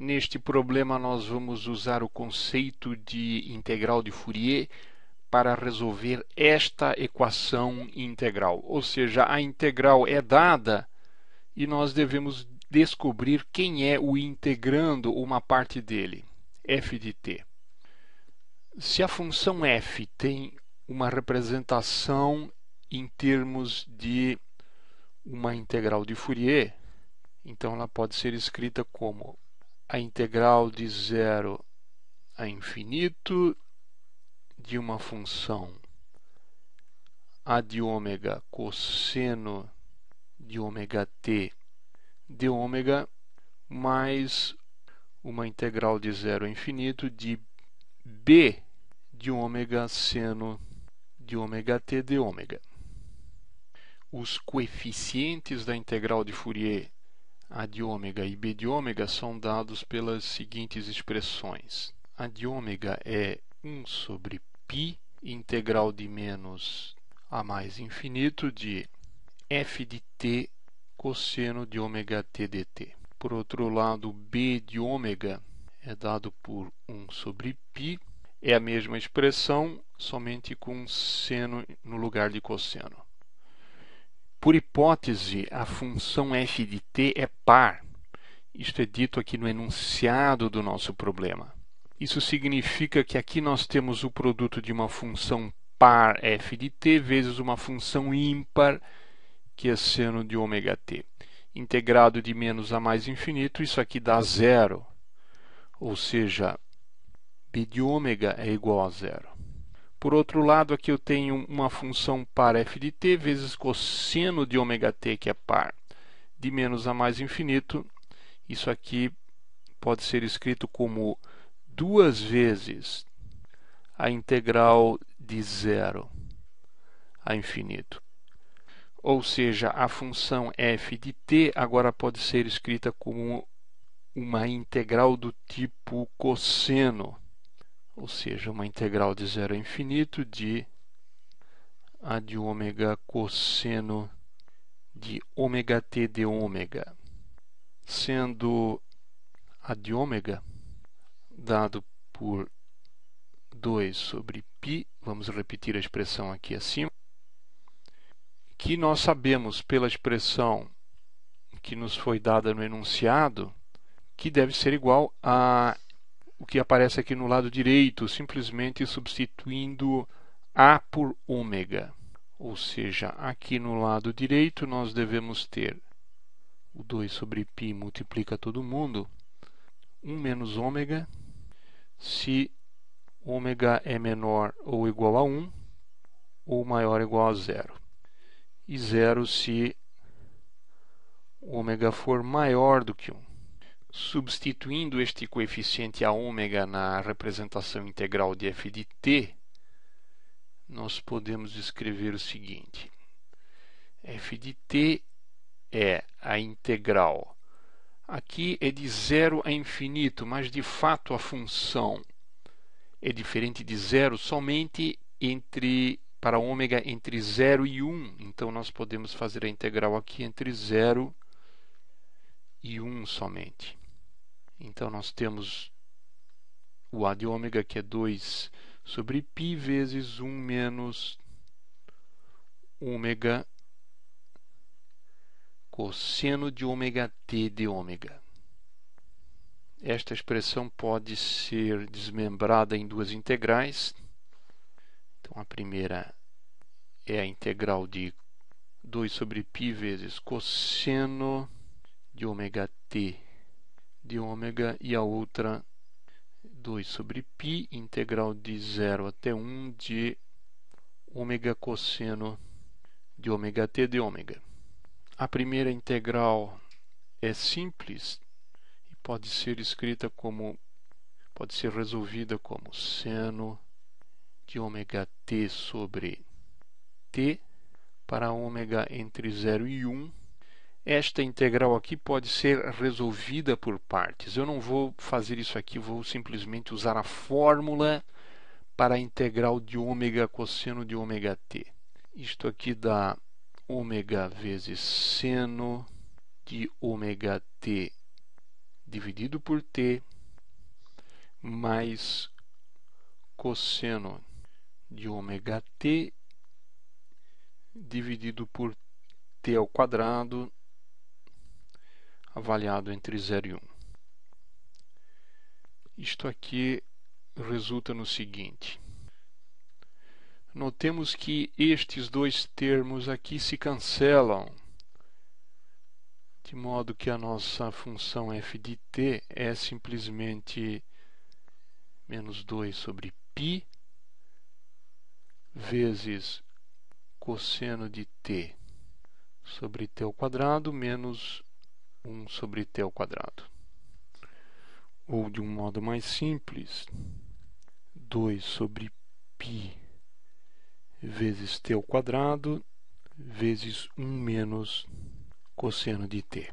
Neste problema, nós vamos usar o conceito de integral de Fourier para resolver esta equação integral. Ou seja, a integral é dada e nós devemos descobrir quem é o integrando uma parte dele, f de t. Se a função f tem uma representação em termos de uma integral de Fourier, então ela pode ser escrita como a integral de zero a infinito de uma função a de ômega cosseno de ômega t de ômega mais uma integral de zero a infinito de b de ômega seno de ômega t de ômega. Os coeficientes da integral de Fourier a de ômega e B de ômega são dados pelas seguintes expressões. A de ômega é 1 sobre π integral de menos a mais infinito de f de t cosseno de ômega t dt. Por outro lado, b de ômega é dado por 1 sobre π, é a mesma expressão, somente com seno no lugar de cosseno. Por hipótese, a função f de t é par. Isto é dito aqui no enunciado do nosso problema. Isso significa que aqui nós temos o produto de uma função par f de t vezes uma função ímpar, que é seno de ômega t. Integrado de menos a mais infinito, isso aqui dá zero. Ou seja, b de ômega é igual a zero. Por outro lado, aqui eu tenho uma função par f de t vezes cosseno de t que é par, de menos a mais infinito. Isso aqui pode ser escrito como duas vezes a integral de zero a infinito. Ou seja, a função f de t agora pode ser escrita como uma integral do tipo cosseno ou seja, uma integral de zero a infinito de a de ômega cosseno de ômega t de ômega, sendo a de ômega dado por 2 sobre π, vamos repetir a expressão aqui acima, que nós sabemos pela expressão que nos foi dada no enunciado que deve ser igual a o que aparece aqui no lado direito, simplesmente substituindo A por ômega. Ou seja, aqui no lado direito nós devemos ter o 2 sobre π multiplica todo mundo, 1 menos ômega, se ômega é menor ou igual a 1, ou maior ou igual a zero. E zero se ômega for maior do que 1 substituindo este coeficiente a ômega na representação integral de f de t, nós podemos escrever o seguinte: f de t é a integral. Aqui é de zero a infinito, mas de fato a função é diferente de zero somente entre para ômega entre 0 e 1. Um. Então nós podemos fazer a integral aqui entre 0 e 1 um somente. Então nós temos o A de ômega, que é 2 sobre π vezes 1 menos ômega cosseno de ômega t de ômega. Esta expressão pode ser desmembrada em duas integrais. Então a primeira é a integral de 2 sobre π vezes cosseno de ômega t de ômega e a outra 2 sobre π, integral de 0 até 1 de ômega cosseno de ômega t de ômega. A primeira integral é simples e pode ser escrita como pode ser resolvida como seno de ômega t sobre t para ômega entre 0 e 1 esta integral aqui pode ser resolvida por partes. Eu não vou fazer isso aqui, vou simplesmente usar a fórmula para a integral de ômega cosseno de ômega t. Isto aqui dá ômega vezes seno de ômega t dividido por t mais cosseno de ômega t dividido por t ao quadrado avaliado entre 0 e 1. Isto aqui resulta no seguinte. Notemos que estes dois termos aqui se cancelam, de modo que a nossa função f de t é simplesmente menos 2 sobre π vezes cosseno de t sobre t ao quadrado menos 1 sobre t ao quadrado. Ou de um modo mais simples, 2 sobre π vezes t ao quadrado vezes 1 menos cosseno de t.